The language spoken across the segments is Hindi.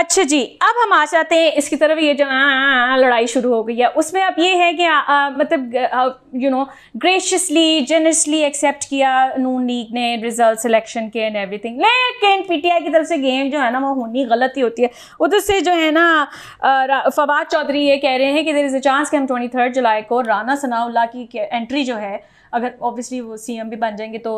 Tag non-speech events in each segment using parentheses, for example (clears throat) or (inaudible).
अच्छा जी अब हम आ जाते हैं इसकी तरफ ये जो लड़ाई शुरू हो गई है उसमें अब ये है कि आ, आ, मतलब you know graciously generously accept किया नून लीग ने रिजल्ट सिलेक्शन के एंड एवरीथिंग लेकिन पीटीआई की तरफ से गेम जो है ना वो होनी गलत ही होती है उधर से जो है ना फवाद चौधरी ये कह रहे हैं कि देर इज़ अ चांस कि हम ट्वेंटी थर्ड जुलाई को राना सनाउल्ला की एंट्री जो है अगर ऑब्वियसली वो सीएम भी बन जाएंगे तो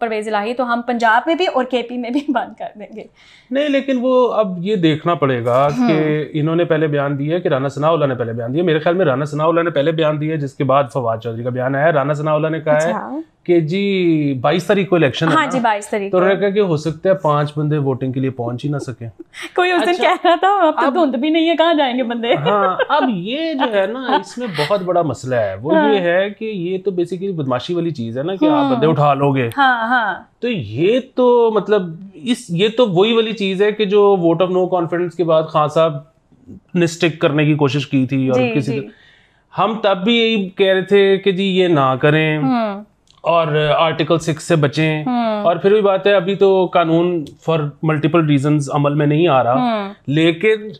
परवेज इलाही तो हम पंजाब में भी और केपी में भी (laughs) बंद कर देंगे नहीं लेकिन वो अब ये देखना पड़ेगा हाँ। कि इन्होंने पहले बयान दिया है कि राना सनाउल्ला ने पहले बयान दिया मेरे ख्याल में राना सनाउल्ला ने पहले बयान दिया जिसके बाद फवाद चौधरी का बयान आया राना सनाउल्ला ने कहा है अच्छा। कि जी बाईस तारीख को इलेक्शन हाँ जी बाईस तारीख तो उन्होंने कहा कि हो सकता है पांच बंदे वोटिंग के लिए पहुंच ही ना सके कोई उस दिन अच्छा, कह रहा था अब तो धुंध भी नहीं है कहाँ जाएंगे बंदे हाँ अब ये जो है ना (laughs) इसमें बहुत बड़ा मसला है वो हाँ, ये है कि ये तो बेसिकली बदमाशी वाली चीज है ना कि आप हाँ। बंदे उठा लोगे हाँ, हाँ, तो ये तो मतलब इस ये तो वही वाली चीज है कि जो वोट ऑफ नो कॉन्फिडेंस के बाद खान साहब ने स्टिक करने की कोशिश की थी और किसी हम तब भी यही कह रहे थे कि जी ये ना करें हम्म। और आर्टिकल सिक्स से बचें हम्म। और फिर भी बात है अभी तो कानून फॉर मल्टीपल रीजन अमल में नहीं आ रहा हम्म। लेकिन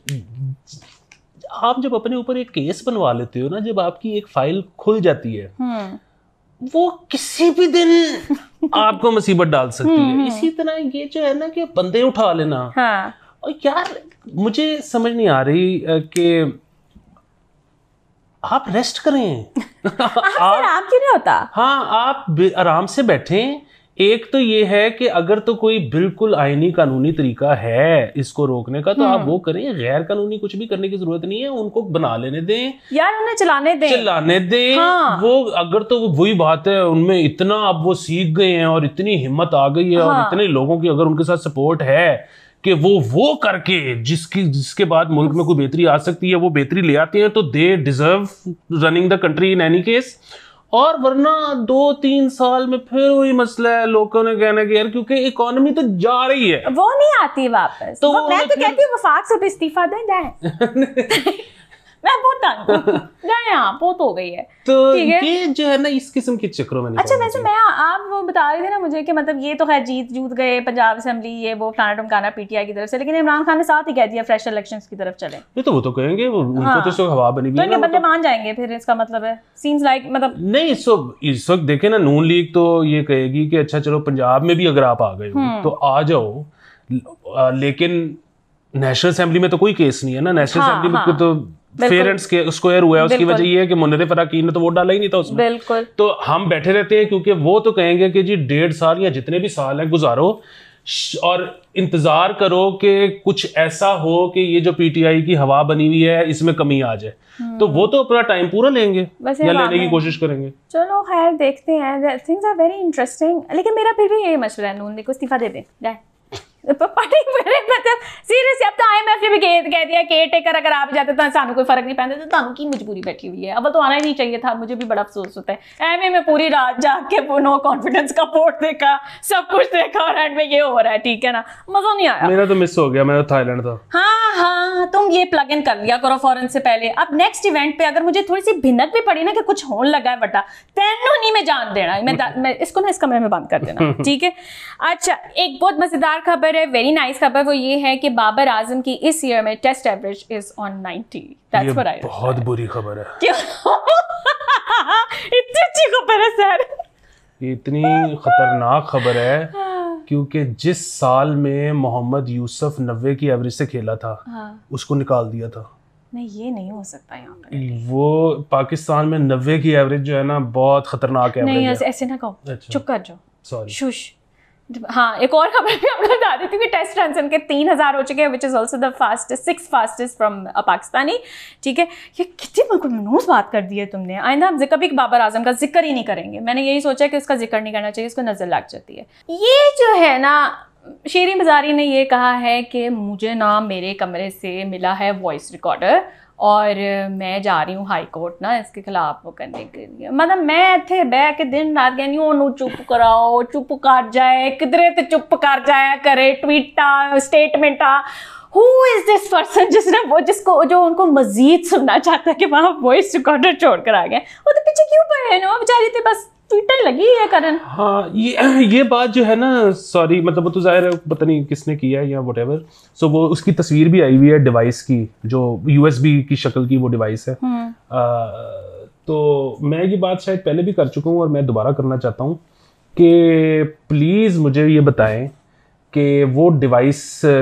आप जब अपने ऊपर एक केस बनवा लेते हो ना जब आपकी एक फाइल खुल जाती है हम्म। वो किसी भी दिन (laughs) आपको मुसीबत डाल सकती है इसी तरह ये जो है ना कि बंदे उठा लेना हाँ। और यार मुझे समझ नहीं आ रही कि आप रेस्ट करें (laughs) हाँ, आप, आप क्यों नहीं होता हाँ आप आराम से बैठे एक तो ये है कि अगर तो कोई बिल्कुल आईनी कानूनी तरीका है इसको रोकने का तो आप हम्म। वो करें गैर कानूनी कुछ भी करने की जरूरत नहीं है उनको बना लेने दें यार उन्हें चलाने दें चलाने दें हाँ। वो अगर तो वही बात है उनमें इतना अब वो सीख गए हैं और इतनी हिम्मत आ गई है हाँ। और इतने लोगों की अगर उनके साथ सपोर्ट है कि वो वो करके जिसकी जिसके बाद मुल्क में कोई बेहतरी आ सकती है वो बेहतरी ले आते हैं तो they deserve running the country in any case और वरना दो तीन साल में फिर वही मसला है लोगों ने कहना कि यार क्योंकि इकोनॉमी तो जा रही है वो नहीं आती वापस तो मैं तो मतलब कहती हूँ वफाक से इस्तीफा दे जाए (laughs) मैं बहुत बहुत हो गई है तो ये जो है ना इस किस्म के चक्रों में अच्छा वैसे मैं आप वो बता रहे थे ना मुझे कि मतलब ये तो खैर जीत जूत गए पंजाब असेंबली ये वो फलाना टमकाना पीटीआई की तरफ से लेकिन इमरान खान ने साथ ही कह दिया फ्रेश इलेक्शन की तरफ चले ये तो वो तो कहेंगे वो तो हाँ। तो हवा बनी तो बंदे तो। मान जाएंगे फिर इसका मतलब है लाइक मतलब नहीं इस वक्त देखे ना नून लीग तो ये कहेगी कि अच्छा चलो पंजाब में भी अगर आप आ गए हम्म। तो आ जाओ लेकिन नेशनल असेंबली में तो कोई केस नहीं है ना नेशनल असेंबली हाँ, में हाँ। तो पेरेंट्स के स्क्वायर हुआ है उसकी वजह ये है कि मुनरफ अरकान ने तो वोट डाला ही नहीं था उसमें बिल्कुल तो हम बैठे रहते हैं क्योंकि वो तो कहेंगे कि जी डेढ़ साल या जितने भी साल हैं गुजारो और इंतज़ार करो कि कुछ ऐसा हो कि ये जो पीटीआई की हवा बनी हुई है इसमें कमी आ जाए हम्म। तो वो तो अपना टाइम पूरा लेंगे या लेने की कोशिश करेंगे चलो खैर देखते हैं थिंग्स आर वेरी इंटरेस्टिंग लेकिन मेरा फिर भी ये मशवरा है नून देखो इस्तीफा दे दें मतलब तो कह दिया केयर टेकर अगर आप जाते तो सानू कोई फर्क नहीं पैदा तो ਤੁਹਾਨੂੰ ਕੀ ਮਜਬੂਰੀ है अब तो आना ही नहीं चाहिए था मुझे भी बड़ा अफसोस होता है पूरी रात नो कॉन्फिडेंस का पोर्ट देखा सब कुछ देखा और एंड में ये हो रहा है ठीक है ना मजा नहीं आया मेरा तो मिस हो गया मेरा थाईलैंड तो था हाँ हाँ तुम ये प्लग इन कर लिया करो फॉरन से पहले अब नेक्स्ट इवेंट पे अगर मुझे थोड़ी सी भिनक भी पड़ी ना कि कुछ होने लगा है बटा तेनों नहीं मैं जान देना मैं इसको ना इस कमरे में बंद कर देना (laughs) ठीक है अच्छा एक बहुत मजेदार खबर खबर है वेरी नाइस खबर वो ये है कि बाबर आजम की इस ईयर में test average is on ninety बहुत बुरी खबर है क्यों इतनी अच्छी खबर है सर इतनी खतरनाक खबर है क्योंकि जिस साल में मोहम्मद यूसुफ नब्बे की एवरेज से खेला था हाँ। उसको निकाल दिया था नहीं ये नहीं हो सकता यहाँ पर वो पाकिस्तान में नब्बे की एवरेज जो है ना बहुत खतरनाक है नहीं ऐसे ना कहो अच्छा। चुप कर जाओ सॉरी शुश हाँ एक और खबर भी आपको बता देती हूँ कि टेस्ट रन उनके तीन हज़ार हो चुके हैं which is also the fastest six fastest from Pakistani ठीक है ये कितनी बिल्कुल मनूस बात कर दी है तुमने आइंदा हम कभी बाबर आजम का जिक्र ही नहीं करेंगे मैंने यही सोचा कि उसका जिक्र नहीं करना चाहिए उसको नज़र लग जाती है ये जो है ना शेरी मजारी ने ये कहा है कि मुझे ना मेरे कमरे से मिला है वॉइस रिकॉर्डर और मैं जा रही हूँ हाई कोर्ट ना इसके खिलाफ वो करने के लिए मतलब मैं इतने बह के दिन रात कहनी हूँ चुप कराओ चुप कर जाए किधरे तो चुप कर जाया करे ट्वीटा स्टेटमेंटा हु इज दिस पर्सन जिसने वो जिसको जो उनको मजीद सुनना चाहता है कि वहाँ वॉइस रिकॉर्डर छोड़ कर आ गए वो तो पीछे क्यों पड़े वो बेचारी थे तो बस ट्विटर लगी है करण हाँ ये ये बात जो है ना सॉरी मतलब वो तो जाहिर है पता नहीं किसने किया है या वट एवर सो वो उसकी तस्वीर भी आई हुई है डिवाइस की जो यूएसबी की शक्ल की वो डिवाइस है हम्म। आ, तो मैं ये बात शायद पहले भी कर चुका हूँ और मैं दोबारा करना चाहता हूँ कि प्लीज़ मुझे ये बताएं कि वो डिवाइस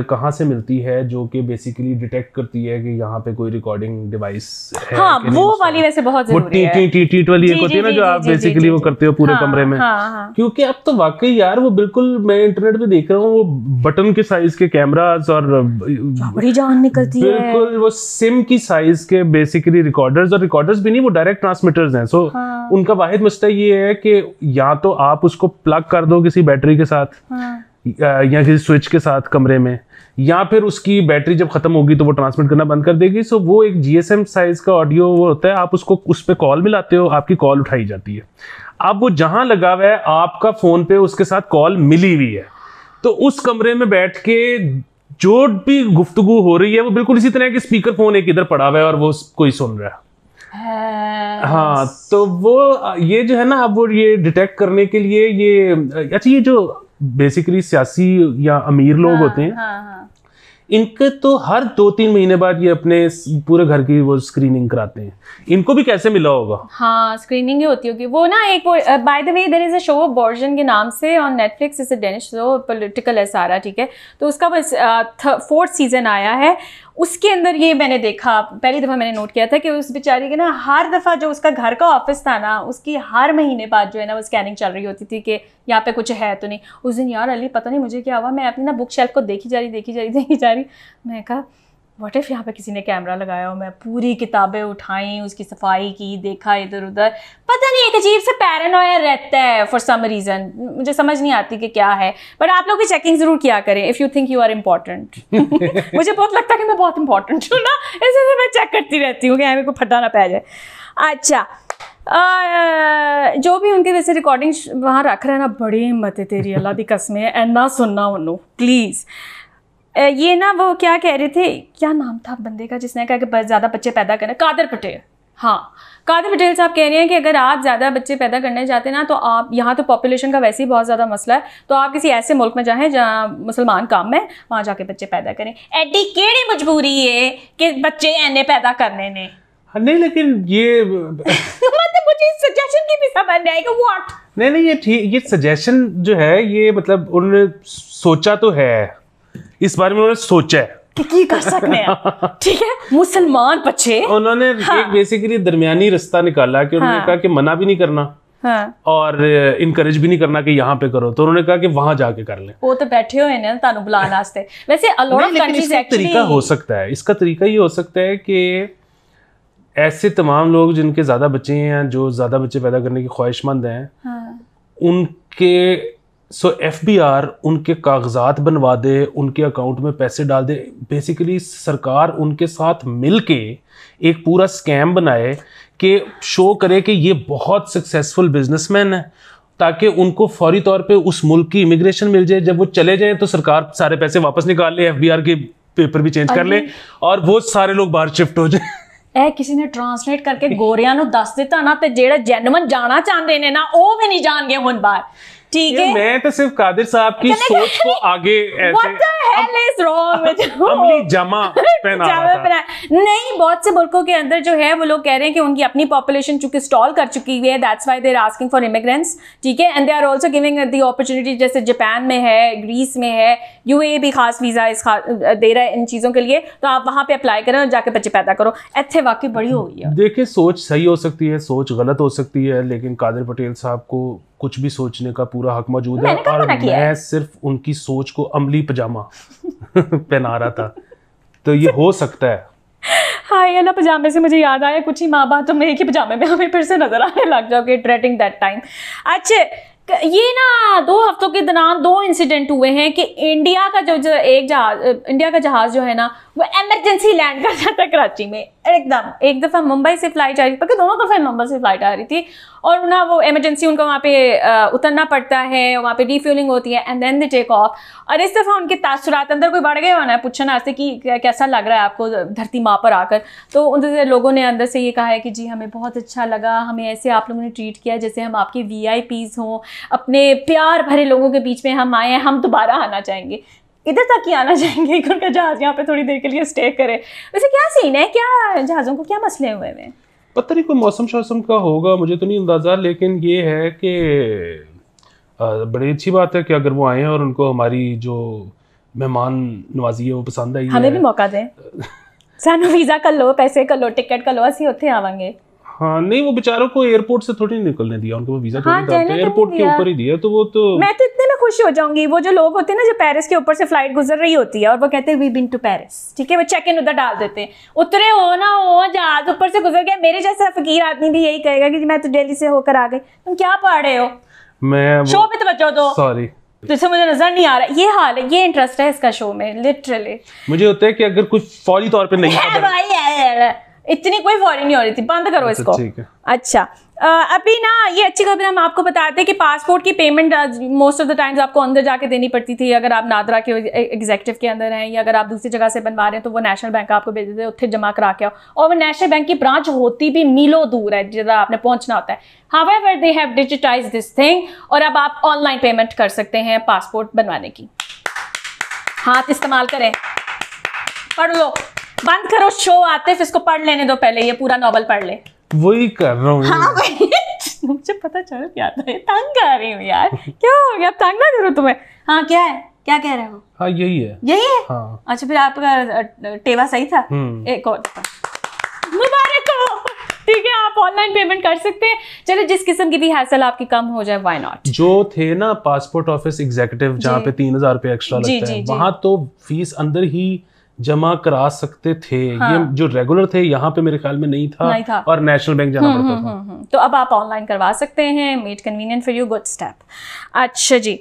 कहाँ से मिलती है जो कि बेसिकली डिटेक्ट करती है कि यहाँ पे कोई रिकॉर्डिंग डिवाइस है हाँ, वो वाली वैसे बहुत वो टी टी टी टी वाली एक होती है ना जो आप बेसिकली वो करते हो पूरे हाँ, कमरे में हाँ, हाँ। क्योंकि अब तो वाकई यार वो बिल्कुल मैं इंटरनेट पे देख रहा हूँ वो बटन के साइज के कैमराज और जान निकलती है बिल्कुल वो सिम की साइज के बेसिकली रिकॉर्डर्स और रिकॉर्डर्स भी नहीं वो डायरेक्ट ट्रांसमीटर्स हैं सो उनका वाहिद मसला ये है कि या तो आप उसको प्लग कर दो किसी बैटरी के साथ या किसी स्विच के साथ कमरे में या फिर उसकी बैटरी जब ख़त्म होगी तो वो ट्रांसमिट करना बंद कर देगी सो वो एक जी साइज़ का ऑडियो वो होता है आप उसको उस पर कॉल मिलाते हो आपकी कॉल उठाई जाती है अब वो जहाँ लगा हुआ है आपका फ़ोन पे उसके साथ कॉल मिली हुई है तो उस कमरे में बैठ के जो भी गुफ्तगु हो रही है वो बिल्कुल इसी तरह की स्पीकर फ़ोन एक इधर पड़ा हुआ है और वो कोई सुन रहा है हाँ तो वो ये जो है ना अब वो ये डिटेक्ट करने के लिए ये अच्छा ये जो बेसिकली सियासी या अमीर लोग हाँ, होते हैं हाँ, हाँ. इनके तो हर दो तीन महीने बाद ये अपने पूरे घर की वो स्क्रीनिंग कराते हैं इनको भी कैसे मिला होगा हाँ स्क्रीनिंग ही होती होगी वो ना एक by the way there is a show Borgen के नाम से on Netflix is a Danish show political है सारा ठीक है तो उसका बस फोर्थ सीजन आया है उसके अंदर ये मैंने देखा पहली दफ़ा मैंने नोट किया था कि उस बेचारी के ना हर दफ़ा जो उसका घर का ऑफिस था ना उसकी हर महीने बाद जो है ना वो स्कैनिंग चल रही होती थी कि यहाँ पे कुछ है तो नहीं उस दिन यार अली पता नहीं मुझे क्या हुआ मैं अपनी ना बुक शेल्फ को देखी जा रही देखी जा रही (laughs) देखी जा रही मैं कहा वट इफ़ यहाँ पे किसी ने कैमरा लगाया हो मैं पूरी किताबें उठाई उसकी सफाई की देखा इधर उधर पता नहीं एक अजीब से पैरानोया रहता है फॉर सम रीज़न मुझे समझ नहीं आती कि क्या है बट आप लोग भी चेकिंग ज़रूर किया करें if you think you are important मुझे बहुत लगता है कि मैं बहुत इंपॉर्टेंट हूँ ना इसलिए मैं चेक करती रहती हूँ कि हमें को फटा ना पै जाए अच्छा आ, जो भी उनके वैसे रिकॉर्डिंग वहाँ रख रहे हैं ना बड़ी हिम्मत है तेरी अल्लाह की कस्में है एना सुनना उन्होंने प्लीज़ ये ना वो क्या कह रहे थे क्या नाम था बंदे का जिसने कहा कि बस ज़्यादा बच्चे पैदा करना कादर पटेल हाँ कादर पटेल साहब कह रहे हैं कि अगर आप ज़्यादा बच्चे पैदा करने जाते ना तो आप यहाँ तो पॉपुलेशन का वैसे ही बहुत ज़्यादा मसला है तो आप किसी ऐसे मुल्क में जाएँ जहाँ मुसलमान काम है वहाँ जाके बच्चे पैदा करें एडी केड़ी मजबूरी है कि बच्चे एने पैदा करने ने हाँ, नहीं लेकिन ये (laughs) मतलब मुझे सजेशन की भी समझ नहीं व्हाट नहीं नहीं ये ठीक ये सजेशन जो है ये मतलब उन्होंने सोचा तो है इस बारे में उन्होंने सोचा है कि कर सकते हैं ठीक है मुसलमान बच्चे उन्होंने हाँ। एक बेसिकली दरमियानी रास्ता निकाला कि उन्होंने हाँ। कहा कि मना भी नहीं करना हाँ। और इनकरेज भी नहीं करना कि यहाँ पे करो तो उन्होंने कहा कि वहां जाके कर ले वो तो बैठे हुए हैं ना बुलाने (laughs) वास्ते वैसे अ तरीका हो सकता है इसका तरीका ये हो सकता है कि ऐसे तमाम लोग जिनके ज्यादा बच्चे हैं जो ज्यादा बच्चे पैदा करने की ख्वाहिशमंद हैं हाँ। उनके सो एफ उनके कागजात बनवा दे उनके अकाउंट में पैसे डाल दे बेसिकली सरकार उनके साथ मिल के एक पूरा स्कैम बनाए कि शो करे कि ये बहुत सक्सेसफुल बिजनेसमैन है ताकि उनको फौरी तौर पे उस मुल्क की इमिग्रेशन मिल जाए जब वो चले जाएं तो सरकार सारे पैसे वापस निकाल ले एफ के पेपर भी चेंज कर ले और वो सारे लोग ਬਾਹਰ ਸ਼ਿਫਟ ਹੋ ਜਾਏ ਇਹ ਕਿਸੇ ਨੇ ਟਰਾਂਸਲੇਟ ਕਰਕੇ ਗੋਰਿਆਂ ਨੂੰ ਦੱਸ ਦਿੱਤਾ ਨਾ ਤੇ ਜਿਹੜੇ ਜੈਨੂਨ ਜਾਣਾ ਚਾਹੁੰਦੇ ਨੇ ਨਾ ਉਹ ਵੀ ਨਹੀਂ ਜਾਣਗੇ ਹੁਣ ਬਾਹਰ ठीक है मैं तो सिर्फ कादिर साहब की अच्छा, सोच को आगे ऐसे (laughs) अमली जमा (laughs) पहना पजामा नहीं बहुत से मुल्कों के अंदर जो है वो लोग कह रहे हैं कि उनकी अपनी पॉपुलेशन चूंकि स्टॉल कर चुकी हुई है that's why there asking for immigrants ठीक है and they are also giving the opportunity जैसे जापान में है ग्रीस में है यू भी खास वीज़ा इस खास दे रहा है इन चीज़ों के लिए तो आप वहाँ पर अप्लाई करें और जाके बच्चे पैदा करो एथे वाकई बड़ी हो गई है देखिए सोच सही हो सकती है सोच गलत हो सकती है लेकिन कादिर पटेल साहब को कुछ भी सोचने का पूरा हक मौजूद है और मैं सिर्फ उनकी सोच को अमली पजामा (laughs) पहना रहा था तो ये हो सकता है हाय ना पजामे से मुझे याद आया कुछ ही माँ बाप तो मेरे के पजामे में हमें फिर से नजर आने लग जाओगे ट्रेटिंग दैट टाइम अच्छे ये ना दो हफ्तों के दौरान दो इंसिडेंट हुए हैं कि इंडिया का जो, जो एक जहाज इंडिया का जहाज जो है ना वो एमरजेंसी लैंड कर जाता है कराची में एकदम एक दफ़ा मुंबई से फ्लाइट आ रही थी बल्कि दोनों दफ़े मुंबई से फ्लाइट आ रही थी और ना वो इमरजेंसी उनका वहाँ पे उतरना पड़ता है वहाँ पे रीफ्यूलिंग होती है and then they take off और इस दफ़ा उनके तासुरात अंदर कोई बढ़ गए होना है पूछना से कि कैसा लग रहा है आपको धरती माँ पर आकर तो उनसे लोगों ने अंदर से ये कहा है कि जी हमें बहुत अच्छा लगा हमें ऐसे आप लोगों ने ट्रीट किया जैसे हम आपके वी हों अपने प्यार भरे लोगों के बीच में हम आए हैं हम दोबारा आना चाहेंगे इधर तक ही आना (laughs) चाहेंगे कि उनका जहाज़ यहाँ पे थोड़ी देर के लिए स्टे करे वैसे क्या सीन है क्या जहाज़ों को क्या मसले हुए हैं पता नहीं कोई मौसम शौसम का होगा मुझे तो नहीं अंदाज़ा लेकिन ये है कि बड़ी अच्छी बात है कि अगर वो आए हैं और उनको हमारी जो मेहमान नवाजी है वो पसंद आई हमें भी मौका दें (laughs) सानू वीज़ा कर लो पैसे कर लो टिकट कर लो असं उत्थे आवेंगे हाँ नहीं वो बेचारों को एयरपोर्ट से थोड़ी निकलने दिया उनको वीजा हाँ, थोड़ी तो एयरपोर्ट तो के ऊपर ही दिया तो वो तो मैं तो इतने में खुशी हो जाऊंगी वो जो लोग होते हैं ना जो पेरिस के ऊपर से फ्लाइट गुजर रही होती है और वो कहते हैं वी बिन टू पेरिस ठीक है वो चेक इन उधर डाल देते हैं उतरे हो ना हो जहाज ऊपर से गुजर गया मेरे जैसा फकीर आदमी भी यही कहेगा की मैं तो डेली से होकर आ गई तुम क्या पा रहे हो मैं शो पे तो बचो दो सॉरी तो जैसे मुझे नजर नहीं आ रहा ये हाल है ये इंटरेस्ट है इसका शो में लिटरली मुझे होता है कि अगर कुछ फौरी तौर पे नहीं (laughs) इतनी कोई वॉरी नहीं हो रही थी बंद करो अच्छा, इसको अच्छा अभी ना ये अच्छी खबर हम आपको बताते हैं कि पासपोर्ट की payment most of the times आपको अंदर जाके देनी पड़ती थी अगर आप नादरा के एग्जेक्टिव के अंदर हैं या अगर आप दूसरी जगह से बनवा रहे हैं तो वो नेशनल बैंक आपको भेज देते हैं उत्थे जमा करा के आओ और वो नेशनल बैंक की ब्रांच होती भी मीलो दूर है जिधर आपने पहुंचना होता है how they have digitise this thing और अब आप ऑनलाइन पेमेंट कर सकते हैं पासपोर्ट बनवाने की हाथ इस्तेमाल करें पढ़ लो बंद करो शो आते फिर इसको पढ़ लेने दो पहले ये पूरा नॉवल पढ़ ले वही कर रहा हूँ हाँ मुझे पता चल क्या तंग कर रही हूँ यार क्या हो गया तंग ना करो तुम्हें हाँ क्या है क्या कह रहे हो हाँ यही है यही है हाँ। अच्छा फिर आपका टेवा सही था हम्म। एक और मुबारक हो ठीक है आप ऑनलाइन पेमेंट कर सकते हैं चलो जिस किस्म की भी हैसल आपकी कम हो जाए वाई नॉट जो थे ना पासपोर्ट ऑफिस एग्जीक्यूटिव जहाँ पे तीन हजार रुपए एक्स्ट्रा लगते हैं वहाँ तो फीस अंदर ही जमा करा सकते थे हाँ। ये जो रेगुलर थे यहाँ पे मेरे ख्याल में नहीं था, नहीं था। और नेशनल बैंक जाना हम्म, पड़ता हम्म, था हम्म, तो अब आप ऑनलाइन करवा सकते हैं made convenient for you good step अच्छा जी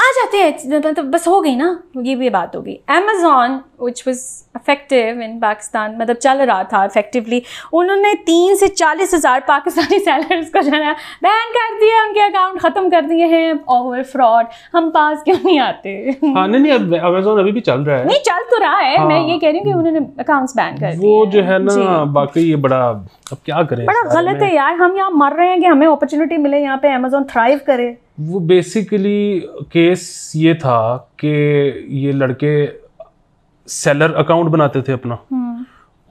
आ जाते हैं मतलब तो बस हो गई ना ये भी बात हो गई Amazon which was effective in Pakistan मतलब चल रहा था इफेक्टिवली उन्होंने तीन से चालीस हज़ार पाकिस्तानी सैलरीज को जो है बैन कर दिया उनके अकाउंट ख़त्म कर दिए हैं ओवर फ्रॉड हम पास क्यों नहीं आते हाँ नहीं नहीं अब अमेजोन अभी भी चल रहा है नहीं चल तो रहा है हाँ, मैं ये कह रही हूँ कि उन्होंने अकाउंट्स बैन कर वो जो है ना बाकी ये बड़ा अब क्या करें बड़ा गलत है यार हम यहाँ मर रहे हैं कि हमें अपॉर्चुनिटी मिले यहाँ पे अमेजोन थ्राइव करे वो बेसिकली केस ये था कि ये लड़के सेलर अकाउंट बनाते थे अपना हम्म।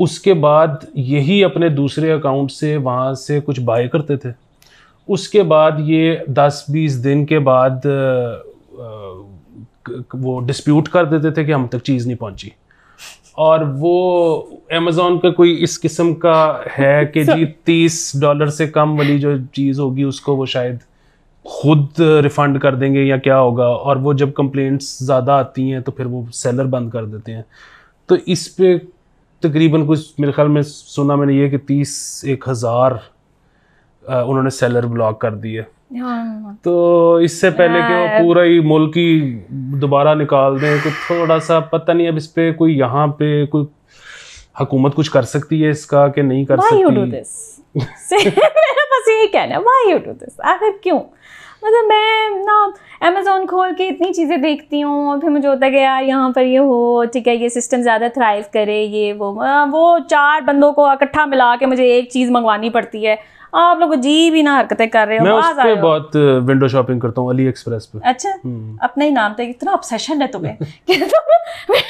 उसके बाद यही अपने दूसरे अकाउंट से वहाँ से कुछ बाय करते थे उसके बाद ये दस बीस दिन के बाद वो डिस्प्यूट कर देते थे कि हम तक चीज़ नहीं पहुँची और वो अमेजोन का कोई इस किस्म का है कि (laughs) जी तीस डॉलर से कम वाली जो चीज़ होगी उसको वो शायद खुद रिफ़ंड कर देंगे या क्या होगा और वो जब कंप्लेंट्स ज़्यादा आती हैं तो फिर वो सेलर बंद कर देते हैं तो इस पर तकरीबन कुछ मेरे ख्याल में सुना मैंने ये कि तीस एक हज़ार उन्होंने सेलर ब्लॉक कर दिए हाँ। तो इससे पहले कि वो पूरा ही मुल्क ही दोबारा निकाल दें तो थोड़ा सा पता नहीं अब इस पर कोई यहाँ पे कोई हकूमत कुछ कर सकती है इसका कि नहीं कर सकती (laughs) बस यही कहना है वाई यू डू दिस आखिर क्यों मतलब मैं ना अमेज़ोन खोल के इतनी चीज़ें देखती हूँ और फिर मुझे होता है कि यार यहाँ पर ये हो ठीक है ये सिस्टम ज़्यादा थ्राइव करे ये वो हाँ, वो चार बंदों को इकट्ठा मिला के मुझे एक चीज़ मंगवानी पड़ती है आप लोग जी भी ना हरकतें कर रहे हो मैं उस पे बहुत विंडो शॉपिंग करता हूँ अली एक्सप्रेस पे अच्छा हम्म। अपने ही नाम पे तो, इतना ऑब्सेशन है तुम्हें (laughs) कि तुम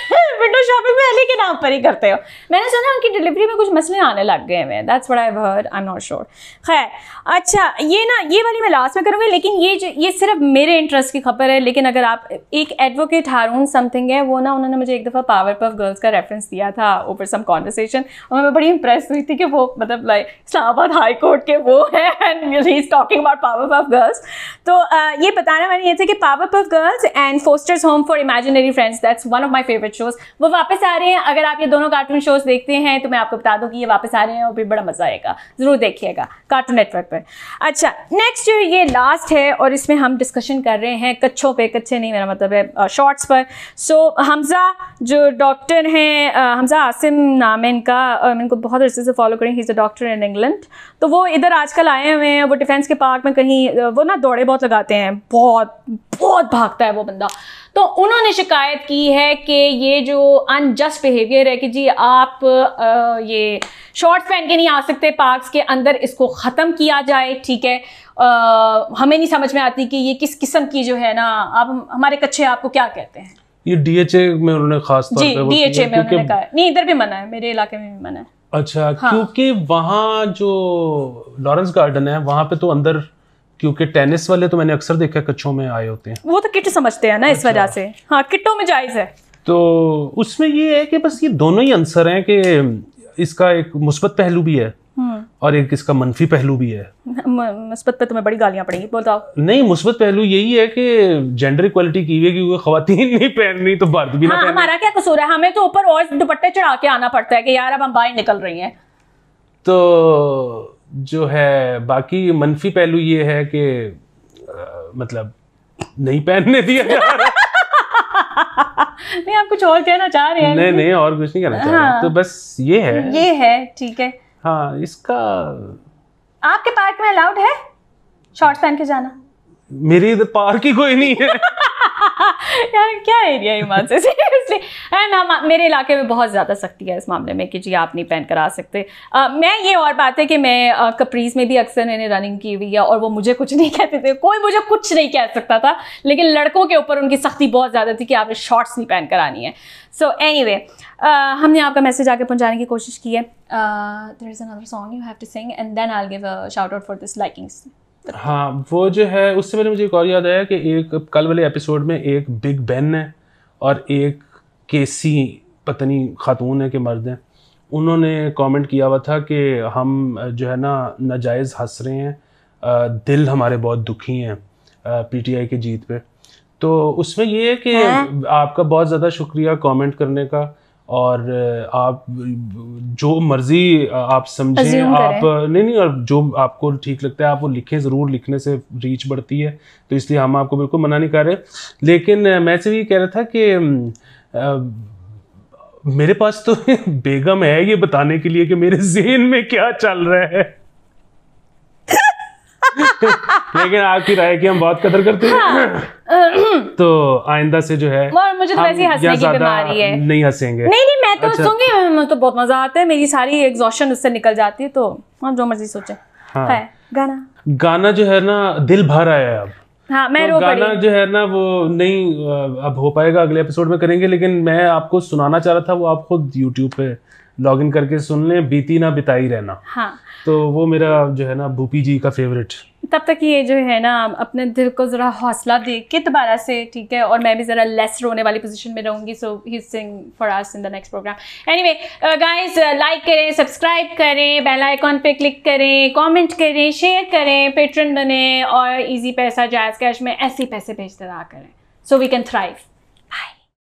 विंडो शॉपिंग में अली के नाम पर ही करते हो मैंने सुना उनकी डिलीवरी में कुछ मसले आने लग गए हैं that's what I have heard I am not sure खैर अच्छा ये ना ये वाली मैं लास्ट में करूँगी लेकिन ये जो ये सिर्फ मेरे इंटरेस्ट की खबर है लेकिन अगर आप एक एडवोकेट हारून समथिंग है वो ना उन्होंने मुझे एक दफ़ा पावर पफ गर्ल्स का रेफरेंस दिया था ओवर सम कॉन्वर्सेशन और मैं बड़ी इंप्रेस हुई थी कि वो मतलब लाइक इस्लामाबाद हाई कोर्ट के वो है and he is talking about Powerpuff Girls तो uh, ये बताना मैंने ये था कि Powerpuff Girls and Fosters Home for Imaginary Friends that's one of my favourite shows वो वापस आ रहे हैं अगर आप ये दोनों कार्टून शोज देखते हैं तो मैं आपको बता दूँ कि ये वापस आ रहे हैं और भी बड़ा मज़ा आएगा ज़रूर देखिएगा कार्टून नेटवर्क पर अच्छा नेक्स्ट जो ये लास्ट है और इसमें हम डिस्कशन कर रहे हैं कच्छों पर कच्छे नहीं मेरा मतलब है शॉर्ट्स uh, पर सो so, हमज़ा जो डॉक्टर हैं uh, हमज़ा आसिम नाम है इनका इनको बहुत अच्छे से फॉलो करें he is a doctor in England तो वो इधर आजकल आए हुए हैं वो डिफेंस के पार्क में कहीं वो ना दौड़े बहुत लगाते हैं बहुत बहुत भागता है वो बंदा तो उन्होंने शिकायत की है कि ये जो अनजस्ट बिहेवियर है कि जी आप आ, ये शॉर्ट्स पहन के नहीं आ सकते पार्क्स के अंदर इसको ख़त्म किया जाए ठीक है आ, हमें नहीं समझ में आती कि ये किस किस्म की जो है ना आप हमारे कच्चे आपको क्या कहते हैं ये डीएचए में उन्होंने खास तौर पे डीएचए में उन्होंने कहा नहीं इधर भी मना है मेरे इलाके में भी मना है अच्छा हाँ. क्योंकि वहाँ जो लॉरेंस गार्डन है वहाँ पे तो अंदर क्योंकि टेनिस वाले तो मैंने अक्सर देखा कच्छों में आए होते हैं वो तो किट समझते हैं ना अच्छा। इस वजह से हाँ किटों में जायज़ है तो उसमें ये है कि बस ये दोनों ही आंसर हैं कि इसका एक मुस्बत पहलू भी है और एक इसका मनफी पहलू भी है (laughs) मुस्बत पे तुम्हें बड़ी गालियाँ पड़ेंगी बताओ नहीं मुस्बत पहलू यही है कि जेंडर इक्वलिटी की हुई कि खातन नहीं पहन रही तो बर्द भी हाँ, हमारा क्या कसूर है हमें तो ऊपर और दुपट्टे चढ़ा के आना पड़ता है कि यार अब हम बाहर निकल रही हैं तो जो है बाकी मनफी पहलू ये है कि मतलब नहीं पहनने दिया जा रहा (laughs) नहीं आप कुछ और कहना चाह रहे हैं नहीं नहीं और कुछ नहीं कहना चाह रहे हाँ। तो बस ये है ये है ठीक है हाँ इसका आपके पार्क में अलाउड है शॉर्ट्स पहन के जाना मेरी इधर पार्क ही कोई नहीं है यार क्या एरिया है ईमान से सीरियसली एंड हम मेरे इलाके में बहुत ज़्यादा सख्ती है इस मामले में कि जी आप नहीं पहन करा सकते uh, मैं ये और बात है कि मैं uh, कपरीज में भी अक्सर मैंने रनिंग की हुई है और वो मुझे कुछ नहीं कहते थे कोई मुझे कुछ नहीं कह सकता था लेकिन लड़कों के ऊपर उनकी सख्ती बहुत ज़्यादा थी कि आपने शॉर्ट्स नहीं पहन करानी है सो एनी वे हमने आपका मैसेज आगे पहुँचाने की कोशिश की है there is another song you have to sing and then I give a shout out for this likings हाँ वो जो है उससे पहले मुझे एक और याद आया कि एक कल वाले एपिसोड में एक बिग बेन है और एक केसी पत्नी खातून है कि मर्द हैं उन्होंने कमेंट किया हुआ था कि हम जो है ना नाजायज़ हंस रहे हैं दिल हमारे बहुत दुखी हैं पीटीआई के जीत पे तो उसमें ये है कि हाँ। आपका बहुत ज़्यादा शुक्रिया कमेंट करने का और आप जो मर्जी आप समझें आप नहीं नहीं और जो आपको ठीक लगता है आप वो लिखें ज़रूर लिखने से रीच बढ़ती है तो इसलिए हम आपको बिल्कुल मना नहीं कर रहे लेकिन मैं सिर्फ ये कह रहा था कि आ, मेरे पास तो (laughs) बेगम है ये बताने के लिए कि मेरे (laughs) जहन में क्या चल रहा है (laughs) लेकिन आपकी राय की हम बहुत कदर करते हैं हाँ। (clears throat) तो आइंदा से जो है और मुझे तो वैसे हंसने की बीमारी है नहीं हंसेंगे नहीं नहीं मैं तो अच्छा। हंसूंगी अच्छा। मुझे तो बहुत मजा आता है मेरी सारी एग्जॉशन उससे निकल जाती है तो आप जो मर्जी सोचे हाँ। है, गाना गाना जो है ना दिल भर आया अब हाँ, मैं तो गाना जो है ना वो नहीं अब हो पाएगा अगले एपिसोड में करेंगे लेकिन मैं आपको सुनाना चाह रहा था वो आप खुद यूट्यूब पे लॉग इन करके सुन लें बीती ना बिताई रहना हाँ तो वो मेरा जो है ना भूपी जी का फेवरेट तब तक ये जो है ना अपने दिल को ज़रा हौसला दे के दोबारा से ठीक है और मैं भी ज़रा लेस रोने वाली पोजीशन में रहूंगी so he sing for us in the next programme anyway guys like करें सब्सक्राइब करें बेल आइकॉन पे क्लिक करें कमेंट करें शेयर करें पेट्रन बने और इजी पैसा जायज़ कैश में ऐसे पैसे भेजते रहा करें सो वी कैन थ्राइव